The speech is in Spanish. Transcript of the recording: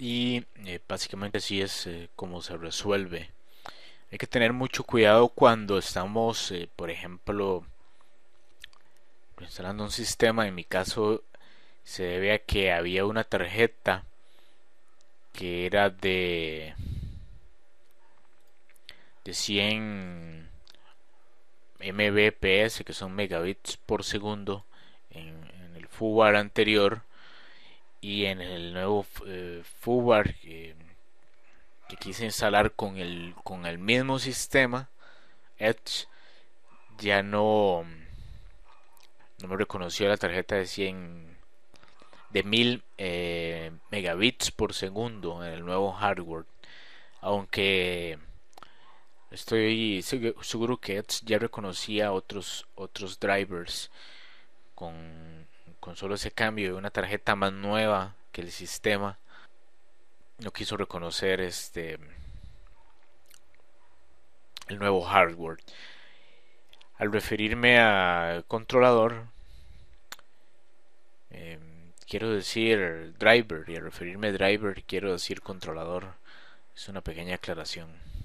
y eh, básicamente así es eh, como se resuelve. Hay que tener mucho cuidado cuando estamos, eh, por ejemplo, instalando un sistema. En mi caso se debe a que había una tarjeta que era de de 100 mbps que son megabits por segundo en, en el FUBAR anterior y en el nuevo eh, Fubar que quise instalar con el, con el mismo sistema Edge ya no no me reconoció la tarjeta de 100 de 1000 eh, megabits por segundo en el nuevo hardware aunque estoy seguro que Edge ya reconocía otros otros drivers con con solo ese cambio de una tarjeta más nueva que el sistema no quiso reconocer este el nuevo hardware. Al referirme a controlador, em, quiero decir driver y al referirme a driver quiero decir controlador. Es una pequeña aclaración.